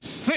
Sí,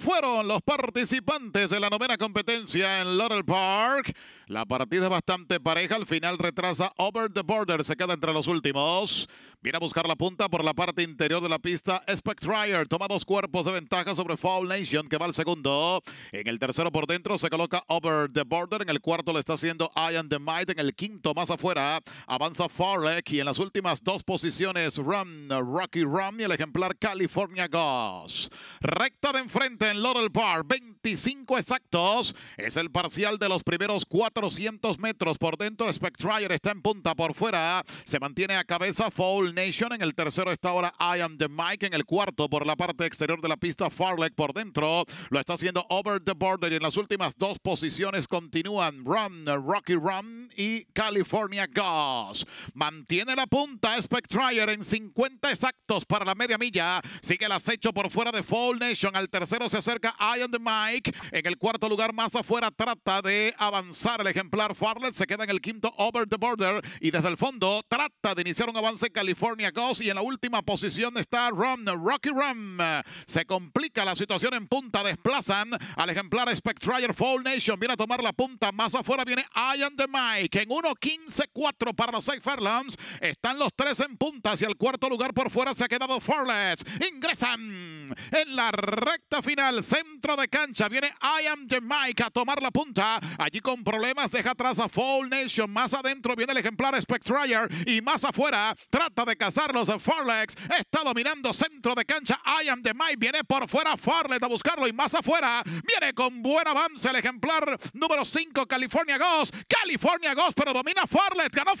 fueron los participantes de la novena competencia en Laurel Park. La partida es bastante pareja. Al final retrasa Over the Border. Se queda entre los últimos. Viene a buscar la punta por la parte interior de la pista. Spectrier toma dos cuerpos de ventaja sobre Fall Nation, que va al segundo. En el tercero por dentro se coloca Over the Border. En el cuarto le está haciendo Ian the Might. En el quinto más afuera avanza Farlek. Y en las últimas dos posiciones, run Rocky run y el ejemplar California Ghost. Recta de enfrente en Laurel Park, 25 exactos. Es el parcial de los primeros 400 metros. Por dentro, Spectrier está en punta. Por fuera se mantiene a cabeza Foul Nation. En el tercero está ahora I Am The Mike. En el cuarto, por la parte exterior de la pista, Farlet por dentro. Lo está haciendo Over The Border. Y en las últimas dos posiciones continúan Run, Rocky Run y California Ghost. Mantiene la punta Spectrier en 50 exactos para la media milla. Sigue el acecho por fuera de Fall Nation. Al tercero se acerca I Am The Mike. En el cuarto lugar, más afuera, trata de avanzar el ejemplar Farlek. Se queda en el quinto Over The Border. Y desde el fondo, trata de iniciar un avance en California Ghost y en la última posición está Ron Rocky Rum. Se complica la situación en punta, desplazan al ejemplar Spectrier Fall Nation, viene a tomar la punta, más afuera viene I am the Mike en 1.15.4 para los seis Fairlands. Están los tres en punta Y el cuarto lugar por fuera se ha quedado Forlett. Ingresan en la recta final, centro de cancha, viene I Am Jamaica a tomar la punta, allí con problemas deja atrás a Fall Nation, más adentro viene el ejemplar Spectrier y más afuera trata de cazarlos a Farlex, está dominando centro de cancha, I Am Mike. viene por fuera Farlet a buscarlo y más afuera viene con buen avance el ejemplar número 5 California Ghost, California Ghost pero domina Farlex, ganó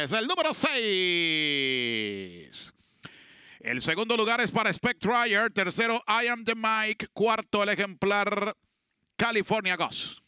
es el número 6. El segundo lugar es para Spectrier. Tercero, I Am The Mike. Cuarto, el ejemplar California Ghost.